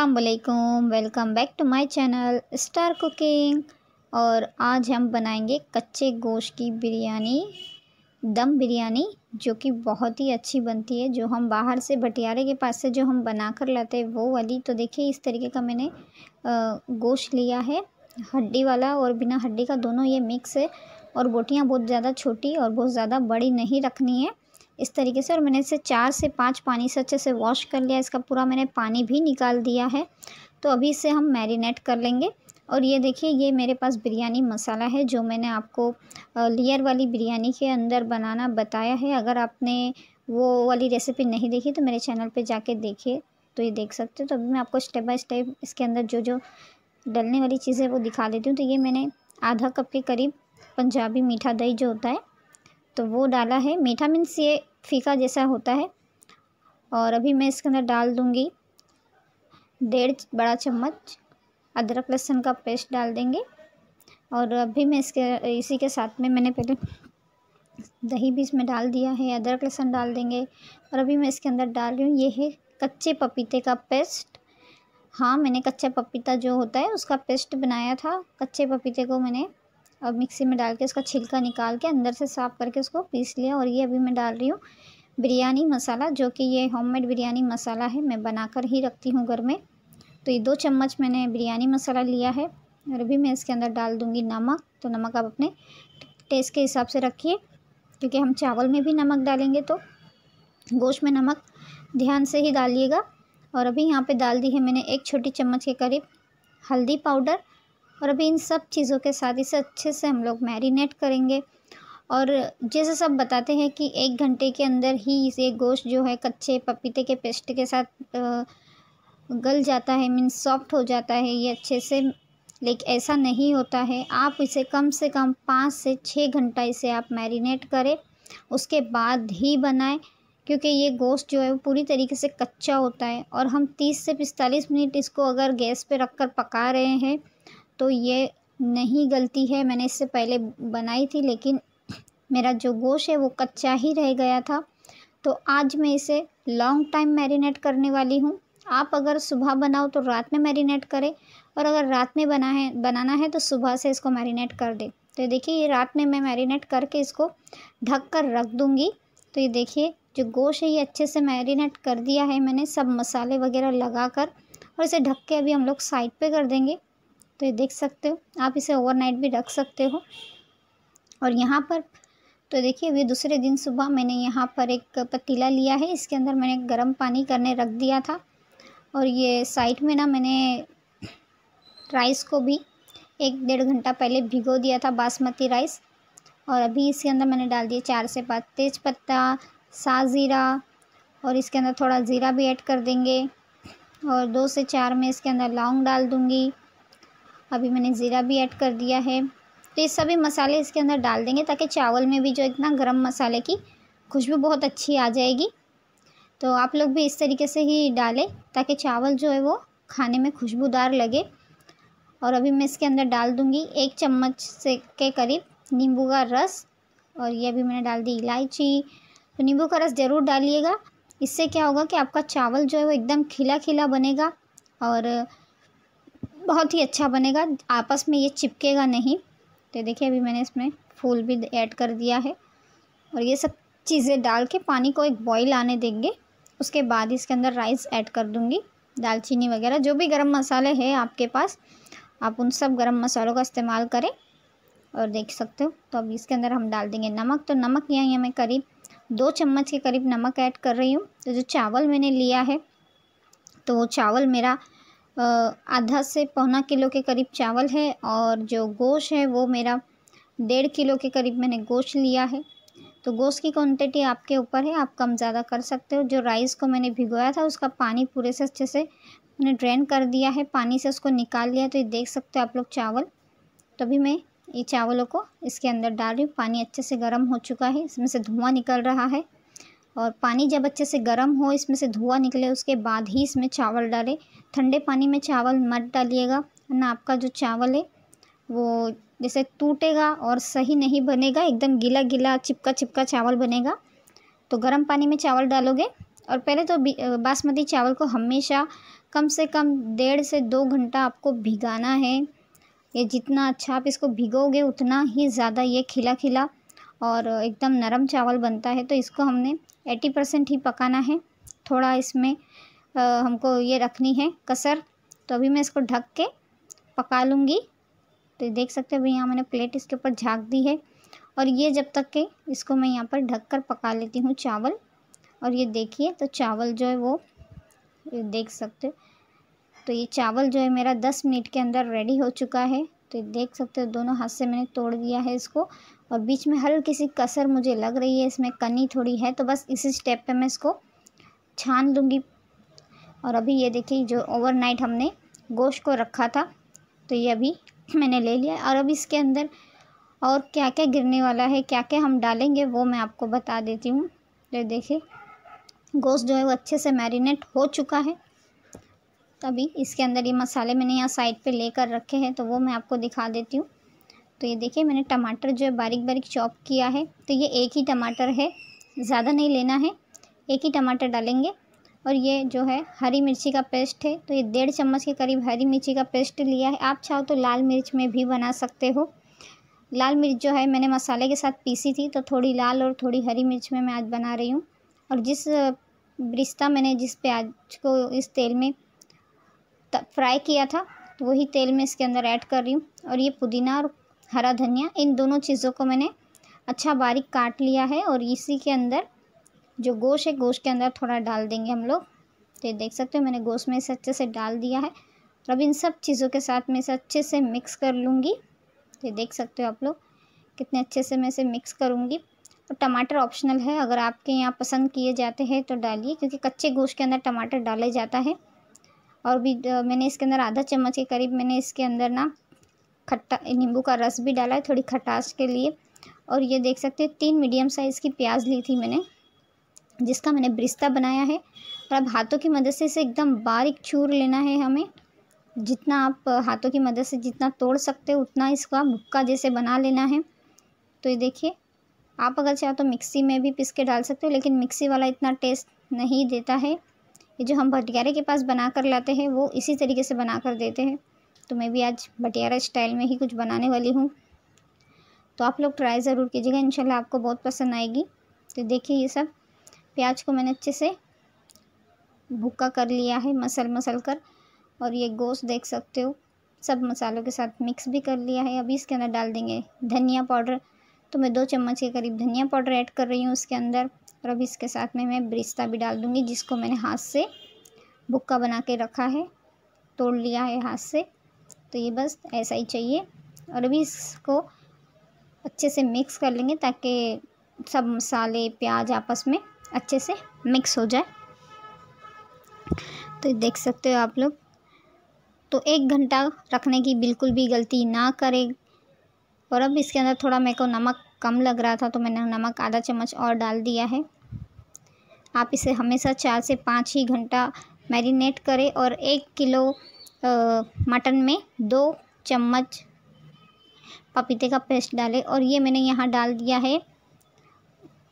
असलकुम welcome back to my channel Star Cooking और आज हम बनाएंगे कच्चे गोश्त की बिरयानी दम बिरयानी जो कि बहुत ही अच्छी बनती है जो हम बाहर से भटियारे के पास से जो हम बना कर लाते हैं वो वाली तो देखिए इस तरीके का मैंने गोश्त लिया है हड्डी वाला और बिना हड्डी का दोनों ये मिक्स है और बोटियाँ बहुत ज़्यादा छोटी और बहुत ज़्यादा बड़ी नहीं रखनी है इस तरीके से और मैंने इसे चार से पाँच पानी से अच्छे से वॉश कर लिया इसका पूरा मैंने पानी भी निकाल दिया है तो अभी इसे हम मैरिनेट कर लेंगे और ये देखिए ये मेरे पास बिरयानी मसाला है जो मैंने आपको लेयर वाली बिरयानी के अंदर बनाना बताया है अगर आपने वो वाली रेसिपी नहीं देखी तो मेरे चैनल पे जाके देखिए तो ये देख सकते हो तो अभी मैं आपको स्टेप बाय स्टेप इसके अंदर जो जो डलने वाली चीज़ें वो दिखा देती हूँ तो ये मैंने आधा कप के करीब पंजाबी मीठा दही जो होता है तो वो डाला है मीठा मीन्स ये फीका जैसा होता है और अभी मैं इसके अंदर डाल दूँगी डेढ़ बड़ा चम्मच अदरक लहसुन का पेस्ट डाल देंगे और अभी मैं इसके इसी के साथ में मैंने पहले दही भी इसमें डाल दिया है अदरक लहसुन डाल देंगे और अभी मैं इसके अंदर डाल रही हूँ ये है कच्चे पपीते का पेस्ट हाँ मैंने कच्चा पपीता जो होता है उसका पेस्ट बनाया था कच्चे पपीते को मैंने अब मिक्सी में डाल के उसका छिलका निकाल के अंदर से साफ़ करके उसको पीस लिया और ये अभी मैं डाल रही हूँ बिरयानी मसाला जो कि ये होममेड बिरयानी मसाला है मैं बनाकर ही रखती हूँ घर में तो ये दो चम्मच मैंने बिरयानी मसाला लिया है और अभी मैं इसके अंदर डाल दूँगी नमक तो नमक आप अपने टेस्ट के हिसाब से रखिए क्योंकि हम चावल में भी नमक डालेंगे तो गोश्त में नमक ध्यान से ही डालिएगा और अभी यहाँ पे डाल दी है मैंने एक छोटी चम्मच के करीब हल्दी पाउडर और अभी इन सब चीज़ों के साथ इसे अच्छे से हम लोग मैरिनेट करेंगे और जैसे सब बताते हैं कि एक घंटे के अंदर ही ये गोश्त जो है कच्चे पपीते के पेस्ट के साथ गल जाता है मीन सॉफ्ट हो जाता है ये अच्छे से लेकिन ऐसा नहीं होता है आप इसे कम से कम पाँच से छः घंटा इसे आप मैरिनेट करें उसके बाद ही बनाएं क्योंकि ये गोश्त जो है वो पूरी तरीके से कच्चा होता है और हम तीस से पिस्तालीस मिनट इसको अगर गैस पर रख कर पका रहे हैं तो ये नहीं गलती है मैंने इससे पहले बनाई थी लेकिन मेरा जो गोश है वो कच्चा ही रह गया था तो आज मैं इसे लॉन्ग टाइम मैरिनेट करने वाली हूँ आप अगर सुबह बनाओ तो रात में मैरिनेट करें और अगर रात में बना है बनाना है तो सुबह से इसको मैरिनेट कर दें तो देखिए ये रात में मैं मैरिनेट करके इसको ढक कर रख दूँगी तो ये देखिए जो गोश है ये अच्छे से मैरिनेट कर दिया है मैंने सब मसाले वगैरह लगा कर और इसे ढक के अभी हम लोग साइड पे कर देंगे तो ये देख सकते हो आप इसे ओवरनाइट भी रख सकते हो और यहाँ पर तो देखिए अभी दूसरे दिन सुबह मैंने यहाँ पर एक पतीला लिया है इसके अंदर मैंने गर्म पानी करने रख दिया था और ये साइड में ना मैंने राइस को भी एक डेढ़ घंटा पहले भिगो दिया था बासमती राइस और अभी इसके अंदर मैंने डाल दिया चार से पाँच तेज़पत्ता सा ज़ीरा और इसके अंदर थोड़ा ज़ीरा भी ऐड कर देंगे और दो से चार में इसके अंदर लौंग डाल दूँगी अभी मैंने ज़ीरा भी ऐड कर दिया है तो ये सभी मसाले इसके अंदर डाल देंगे ताकि चावल में भी जो इतना गर्म मसाले की खुशबू बहुत अच्छी आ जाएगी तो आप लोग भी इस तरीके से ही डालें ताकि चावल जो है वो खाने में खुशबूदार लगे और अभी मैं इसके अंदर डाल दूँगी एक चम्मच से के करीब नींबू का रस और ये अभी मैंने डाल दी इलायची तो नींबू का रस ज़रूर डालिएगा इससे क्या होगा कि आपका चावल जो है वो एकदम खिला खिला बनेगा और बहुत ही अच्छा बनेगा आपस में ये चिपकेगा नहीं तो देखिए अभी मैंने इसमें फूल भी ऐड कर दिया है और ये सब चीज़ें डाल के पानी को एक बॉईल आने देंगे उसके बाद इसके अंदर राइस ऐड कर दूँगी दालचीनी वगैरह जो भी गरम मसाले हैं आपके पास आप उन सब गरम मसालों का इस्तेमाल करें और देख सकते हो तो अब इसके अंदर हम डाल देंगे नमक तो नमक यहाँ यहाँ मैं करीब दो चम्मच के करीब नमक ऐड कर रही हूँ तो जो चावल मैंने लिया है तो वो चावल मेरा आधा से पौना किलो के करीब चावल है और जो गोश्त है वो मेरा डेढ़ किलो के करीब मैंने गोश्त लिया है तो गोश की क्वांटिटी आपके ऊपर है आप कम ज़्यादा कर सकते हो जो राइस को मैंने भिगोया था उसका पानी पूरे से अच्छे से मैंने ड्रेन कर दिया है पानी से उसको निकाल लिया तो ये देख सकते हो आप लोग चावल तो अभी मैं ये चावलों को इसके अंदर डाल रही हूँ पानी अच्छे से गर्म हो चुका है इसमें से धुआं निकल रहा है और पानी जब अच्छे से गर्म हो इसमें से धुआं निकले उसके बाद ही इसमें चावल डालें ठंडे पानी में चावल मत डालिएगा ना आपका जो चावल है वो जैसे टूटेगा और सही नहीं बनेगा एकदम गीला गीला चिपका चिपका चावल बनेगा तो गर्म पानी में चावल डालोगे और पहले तो बासमती चावल को हमेशा कम से कम डेढ़ से दो घंटा आपको भिगाना है ये जितना अच्छा आप इसको भिगोगे उतना ही ज़्यादा ये खिला खिला और एकदम नरम चावल बनता है तो इसको हमने एटी परसेंट ही पकाना है थोड़ा इसमें आ, हमको ये रखनी है कसर तो अभी मैं इसको ढक के पका लूँगी तो देख सकते हो भैया मैंने प्लेट इसके ऊपर झाँक दी है और ये जब तक के इसको मैं यहाँ पर ढक कर पका लेती हूँ चावल और ये देखिए तो चावल जो है वो ये देख सकते हो तो ये चावल जो है मेरा दस मिनट के अंदर रेडी हो चुका है तो देख सकते हो दोनों हाथ से मैंने तोड़ दिया है इसको और बीच में हल्की सी कसर मुझे लग रही है इसमें कनी थोड़ी है तो बस इसी स्टेप पे मैं इसको छान लूँगी और अभी ये देखिए जो ओवरनाइट हमने गोश्त को रखा था तो ये अभी मैंने ले लिया और अब इसके अंदर और क्या क्या गिरने वाला है क्या क्या हम डालेंगे वो मैं आपको बता देती हूँ तो देखिए गोश्त जो है वो अच्छे से मैरिनेट हो चुका है तभी इसके अंदर ये मसाले मैंने यहाँ साइड पे लेकर रखे हैं तो वो मैं आपको दिखा देती हूँ तो ये देखिए मैंने टमाटर जो है बारीक बारीक चॉप किया है तो ये एक ही टमाटर है ज़्यादा नहीं लेना है एक ही टमाटर डालेंगे और ये जो है हरी मिर्ची का पेस्ट है तो ये डेढ़ चम्मच के करीब हरी मिर्ची का पेस्ट लिया है आप चाहो तो लाल मिर्च में भी बना सकते हो लाल मिर्च जो है मैंने मसाले के साथ पीसी थी तो थोड़ी लाल और थोड़ी हरी मिर्च में मैं आज बना रही हूँ और जिस रिश्ता मैंने जिस प्याज को इस तेल में फ्राई किया था तो वही तेल में इसके अंदर ऐड कर रही हूँ और ये पुदीना और हरा धनिया इन दोनों चीज़ों को मैंने अच्छा बारीक काट लिया है और इसी के अंदर जो गोश है गोश्त के अंदर थोड़ा डाल देंगे हम लोग तो ये देख सकते हो मैंने गोश्त में इसे अच्छे से डाल दिया है और तो अब इन सब चीज़ों के साथ मैं इसे अच्छे से मिक्स कर लूँगी तो ये देख सकते हो आप लोग कितने अच्छे से मैं इसे मिक्स करूँगी और टमाटर ऑप्शनल है अगर आपके यहाँ पसंद किए जाते हैं तो डालिए क्योंकि कच्चे गोश्त के अंदर टमाटर डाला जाता है और भी मैंने इसके अंदर आधा चम्मच के करीब मैंने इसके अंदर ना खट्टा नींबू का रस भी डाला है थोड़ी खटास के लिए और ये देख सकते हो तीन मीडियम साइज़ की प्याज ली थी मैंने जिसका मैंने ब्रिस्ता बनाया है और अब हाथों की मदद से इसे एकदम बारीक चूर लेना है हमें जितना आप हाथों की मदद से जितना तोड़ सकते हो उतना इसका भुक्का जैसे बना लेना है तो ये देखिए आप अगर चाहो तो मिक्सी में भी पिस के डाल सकते हो लेकिन मिक्सी वाला इतना टेस्ट नहीं देता है ये जो हम भटियारे के पास बना कर लाते हैं वो इसी तरीके से बना कर देते हैं तो मैं भी आज बटियारा स्टाइल में ही कुछ बनाने वाली हूँ तो आप लोग ट्राई ज़रूर कीजिएगा इंशाल्लाह आपको बहुत पसंद आएगी तो देखिए ये सब प्याज को मैंने अच्छे से भूखा कर लिया है मसल मसल कर और ये गोश्त देख सकते हो सब मसालों के साथ मिक्स भी कर लिया है अभी इसके अंदर डाल देंगे धनिया पाउडर तो मैं दो चम्मच के करीब धनिया पाउडर ऐड कर रही हूँ उसके अंदर और अभी इसके साथ में मैं ब्रिस्ता भी डाल दूँगी जिसको मैंने हाथ से भुक्का बना के रखा है तोड़ लिया है हाथ से तो ये बस ऐसा ही चाहिए और अभी इसको अच्छे से मिक्स कर लेंगे ताकि सब मसाले प्याज आपस में अच्छे से मिक्स हो जाए तो देख सकते हो आप लोग तो एक घंटा रखने की बिल्कुल भी गलती ना करें और अब इसके अंदर थोड़ा मेरे को नमक कम लग रहा था तो मैंने नमक आधा चम्मच और डाल दिया है आप इसे हमेशा चार से पाँच ही घंटा मैरिनेट करें और एक किलो मटन में दो चम्मच पपीते का पेस्ट डालें और ये मैंने यहाँ डाल दिया है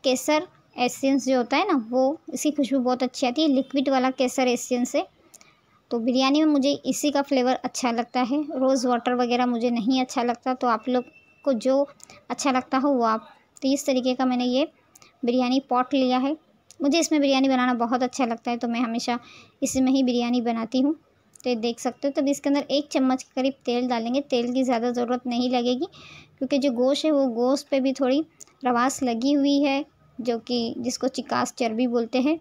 केसर एसेंस जो होता है ना वो इसकी खुशबू बहुत अच्छी आती है लिक्विड वाला केसर एसेंस है तो बिरयानी में मुझे इसी का फ्लेवर अच्छा लगता है रोज़ वाटर वगैरह मुझे नहीं अच्छा लगता तो आप लोग को जो अच्छा लगता हो वो आप तो इस तरीके का मैंने ये बिरयानी पॉट लिया है मुझे इसमें बिरयानी बनाना बहुत अच्छा लगता है तो मैं हमेशा इसी में ही बिरयानी बनाती हूँ तो ये देख सकते हो तब इसके अंदर एक चम्मच के करीब तेल डालेंगे तेल की ज़्यादा ज़रूरत नहीं लगेगी क्योंकि जो गोश है वो गोश पे भी थोड़ी रवास लगी हुई है जो कि जिसको चिकास चर्बी बोलते हैं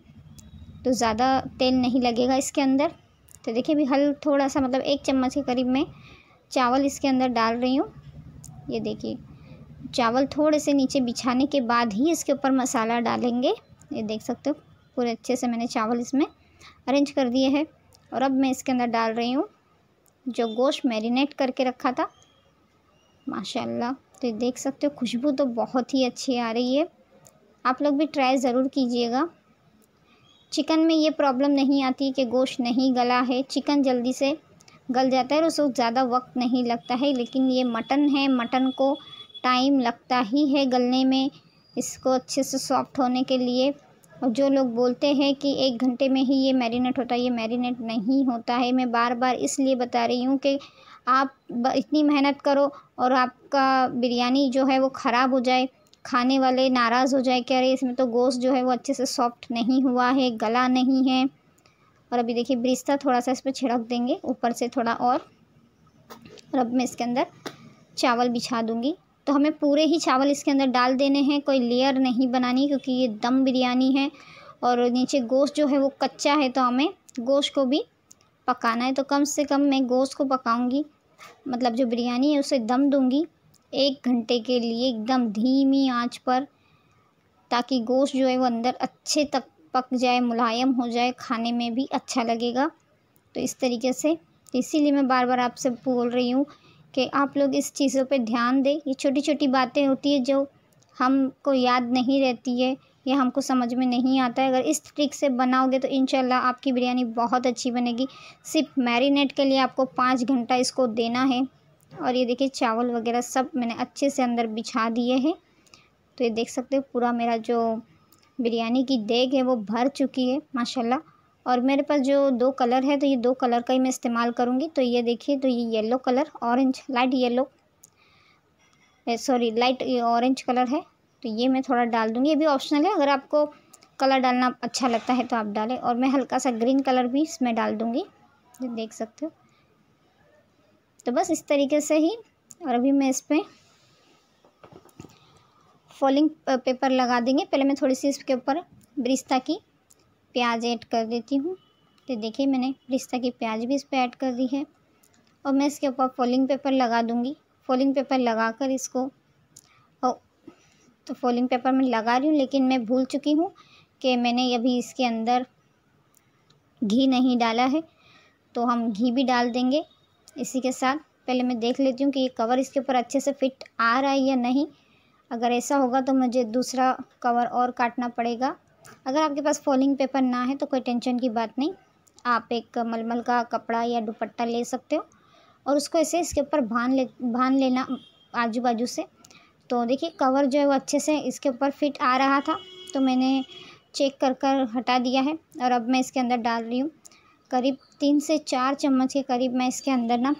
तो ज़्यादा तेल नहीं लगेगा इसके अंदर तो देखिए अभी हल थोड़ा सा मतलब एक चम्मच के करीब मैं चावल इसके अंदर डाल रही हूँ ये देखिए चावल थोड़े से नीचे बिछाने के बाद ही इसके ऊपर मसाला डालेंगे ये देख सकते हो पूरे अच्छे से मैंने चावल इसमें अरेंज कर दिए हैं और अब मैं इसके अंदर डाल रही हूँ जो गोश्त मैरिनेट करके रखा था माशाल्लाह तो देख सकते हो खुशबू तो बहुत ही अच्छी आ रही है आप लोग भी ट्राई ज़रूर कीजिएगा चिकन में ये प्रॉब्लम नहीं आती कि गोश्त नहीं गला है चिकन जल्दी से गल जाता है और उसको ज़्यादा वक्त नहीं लगता है लेकिन ये मटन है मटन को टाइम लगता ही है गलने में इसको अच्छे से सॉफ्ट होने के लिए और जो लोग बोलते हैं कि एक घंटे में ही ये मैरिनेट होता है ये मैरिनेट नहीं होता है मैं बार बार इसलिए बता रही हूँ कि आप इतनी मेहनत करो और आपका बिरयानी जो है वो ख़राब हो जाए खाने वाले नाराज़ हो जाए कि अरे इसमें तो गोश्त जो है वो अच्छे से सॉफ्ट नहीं हुआ है गला नहीं है और अभी देखिए ब्रिस्ता थोड़ा सा इस पर छिड़क देंगे ऊपर से थोड़ा और और अब मैं इसके अंदर चावल बिछा दूँगी तो हमें पूरे ही चावल इसके अंदर डाल देने हैं कोई लेयर नहीं बनानी क्योंकि ये दम बिरयानी है और नीचे गोश्त जो है वो कच्चा है तो हमें गोश्त को भी पकाना है तो कम से कम मैं गोश्त को पकाऊंगी मतलब जो बिरयानी है उसे दम दूंगी एक घंटे के लिए एकदम धीमी आंच पर ताकि गोश्त जो है वो अंदर अच्छे तक पक जाए मुलायम हो जाए खाने में भी अच्छा लगेगा तो इस तरीके से इसीलिए मैं बार बार आपसे बोल रही हूँ कि आप लोग इस चीज़ों पे ध्यान दें ये छोटी छोटी बातें होती है जो हमको याद नहीं रहती है या हमको समझ में नहीं आता है अगर इस ट्रिक से बनाओगे तो इन आपकी बिरयानी बहुत अच्छी बनेगी सिर्फ मैरिनेट के लिए आपको पाँच घंटा इसको देना है और ये देखिए चावल वगैरह सब मैंने अच्छे से अंदर बिछा दिए हैं तो ये देख सकते हो पूरा मेरा जो बिरयानी की देग है वो भर चुकी है माशाल्लाह और मेरे पास जो दो कलर है तो ये दो कलर का ही मैं इस्तेमाल करूँगी तो ये देखिए तो ये yellow colour orange light yellow sorry light orange colour है तो ये मैं थोड़ा डाल दूँगी ये भी ऑप्शनल है अगर आपको कलर डालना अच्छा लगता है तो आप डालें और मैं हल्का सा ग्रीन कलर भी इसमें डाल दूँगी देख सकते हो तो बस इस तरीके से ही और अभी मैं इस पर फॉलिंग पेपर लगा देंगे पहले मैं थोड़ी सी इसके ऊपर ब्रिस्ता की प्याज ऐड कर देती हूँ तो देखिए मैंने रिश्ता की प्याज भी इस पर ऐड कर दी है और मैं इसके ऊपर फोलिंग पेपर लगा दूँगी फोलिंग पेपर लगा कर इसको और तो फोलिंग पेपर मैं लगा रही हूँ लेकिन मैं भूल चुकी हूँ कि मैंने अभी इसके अंदर घी नहीं डाला है तो हम घी भी डाल देंगे इसी के साथ पहले मैं देख लेती हूँ कि ये कवर इसके ऊपर अच्छे से फिट आ रहा है या नहीं अगर ऐसा होगा तो मुझे दूसरा कवर और काटना पड़ेगा अगर आपके पास फॉलिंग पेपर ना है तो कोई टेंशन की बात नहीं आप एक मलमल का कपड़ा या दुपट्टा ले सकते हो और उसको ऐसे इसके ऊपर भान ले भान लेना आजू बाजू से तो देखिए कवर जो है वो अच्छे से इसके ऊपर फिट आ रहा था तो मैंने चेक कर कर हटा दिया है और अब मैं इसके अंदर डाल रही हूँ करीब तीन से चार चम्मच के करीब मैं इसके अंदर ना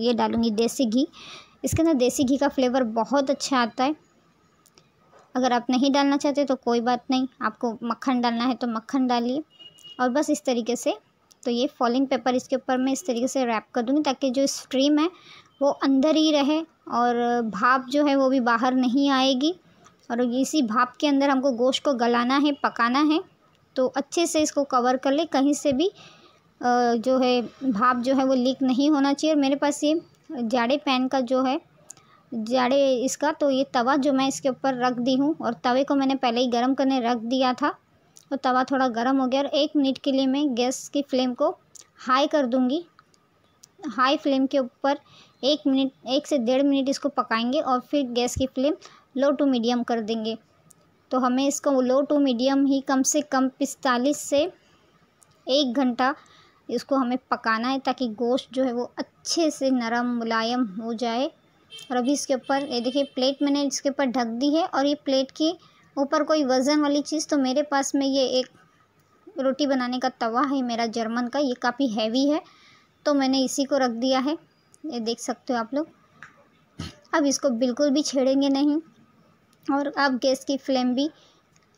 ये डालूँगी देसी घी इसके अंदर देसी घी का फ्लेवर बहुत अच्छा आता है अगर आप नहीं डालना चाहते तो कोई बात नहीं आपको मक्खन डालना है तो मक्खन डालिए और बस इस तरीके से तो ये फॉलिंग पेपर इसके ऊपर मैं इस तरीके से रैप कर दूँगी ताकि जो स्ट्रीम है वो अंदर ही रहे और भाप जो है वो भी बाहर नहीं आएगी और इसी भाप के अंदर हमको गोश्त को गलाना है पकाना है तो अच्छे से इसको कवर कर ले कहीं से भी जो है भाप जो है वो लीक नहीं होना चाहिए और मेरे पास ये जाड़े पैन का जो है जाड़े इसका तो ये तवा जो मैं इसके ऊपर रख दी हूँ और तवे को मैंने पहले ही गर्म करने रख दिया था और तवा थोड़ा गर्म हो गया और एक मिनट के लिए मैं गैस की फ्लेम को हाई कर दूँगी हाई फ्लेम के ऊपर एक मिनट एक से डेढ़ मिनट इसको पकाएंगे और फिर गैस की फ्लेम लो टू मीडियम कर देंगे तो हमें इसको लो टू मीडियम ही कम से कम पिस्तालीस से एक घंटा इसको हमें पकाना है ताकि गोश्त जो है वो अच्छे से नरम मुलायम हो जाए और अभी इसके ऊपर ये देखिए प्लेट मैंने इसके ऊपर ढक दी है और ये प्लेट के ऊपर कोई वज़न वाली चीज़ तो मेरे पास में ये एक रोटी बनाने का तवा है मेरा जर्मन का ये काफ़ी हैवी है तो मैंने इसी को रख दिया है ये देख सकते हो आप लोग अब इसको बिल्कुल भी छेड़ेंगे नहीं और अब गैस की फ्लेम भी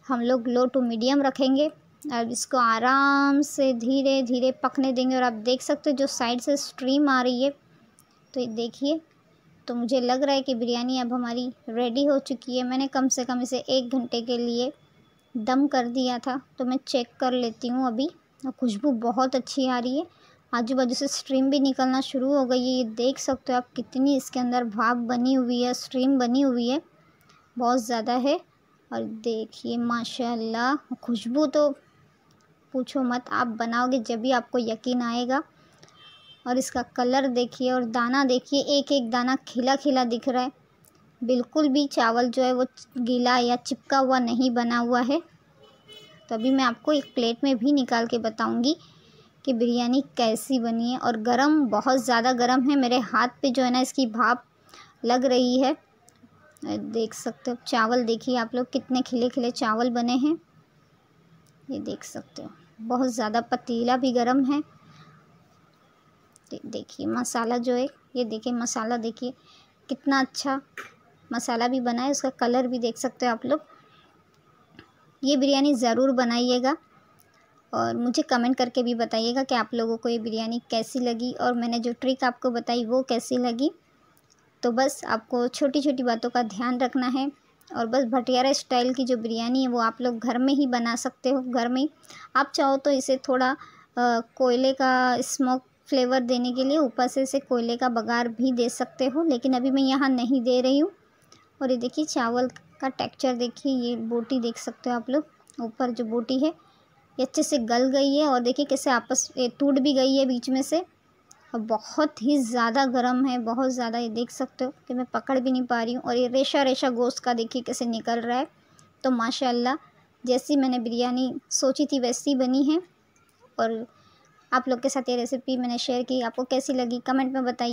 हम लोग लो टू मीडियम रखेंगे अब इसको आराम से धीरे धीरे पकने देंगे और आप देख सकते हो जो साइड से स्ट्रीम आ रही है तो ये देखिए तो मुझे लग रहा है कि बिरयानी अब हमारी रेडी हो चुकी है मैंने कम से कम इसे एक घंटे के लिए दम कर दिया था तो मैं चेक कर लेती हूँ अभी और खुशबू बहुत अच्छी आ रही है आजू बाजू से स्ट्रीम भी निकलना शुरू हो गई है ये देख सकते हो आप कितनी इसके अंदर भाप बनी हुई है स्ट्रीम बनी हुई है बहुत ज़्यादा है और देखिए माशाल्लाह खुशबू तो पूछो मत आप बनाओगे जब भी आपको यकीन आएगा और इसका कलर देखिए और दाना देखिए एक एक दाना खिला खिला दिख रहा है बिल्कुल भी चावल जो है वो गीला या चिपका हुआ नहीं बना हुआ है तो अभी मैं आपको एक प्लेट में भी निकाल के बताऊंगी कि बिरयानी कैसी बनी है और गरम बहुत ज़्यादा गरम है मेरे हाथ पे जो है ना इसकी भाप लग रही है देख सकते हो चावल देखिए आप लोग कितने खिले खिले चावल बने हैं ये देख सकते हो बहुत ज़्यादा पतीला भी गर्म है देखिए मसाला जो है ये देखिए मसाला देखिए कितना अच्छा मसाला भी बना है उसका कलर भी देख सकते हो आप लोग ये बिरयानी ज़रूर बनाइएगा और मुझे कमेंट करके भी बताइएगा कि आप लोगों को ये बिरयानी कैसी लगी और मैंने जो ट्रिक आपको बताई वो कैसी लगी तो बस आपको छोटी छोटी बातों का ध्यान रखना है और बस भटियारा स्टाइल की जो बिरयानी है वो आप लोग घर में ही बना सकते हो घर में ही आप चाहो तो इसे थोड़ा कोयले का स्मोक फ्लेवर देने के लिए ऊपर से इसे कोयले का बघार भी दे सकते हो लेकिन अभी मैं यहाँ नहीं दे रही हूँ और ये देखिए चावल का टेक्चर देखिए ये बोटी देख सकते हो आप लोग ऊपर जो बोटी है ये अच्छे से गल गई है और देखिए कैसे आपस ये टूट भी गई है बीच में से और बहुत ही ज़्यादा गर्म है बहुत ज़्यादा ये देख सकते हो कि मैं पकड़ भी नहीं पा रही हूँ और ये रेशा रेशा गोश्त का देखिए कैसे निकल रहा है तो माशाल्लाह जैसी मैंने बिरयानी सोची थी वैसी बनी है और आप लोग के साथ ये रेसिपी मैंने शेयर की आपको कैसी लगी कमेंट में बताइए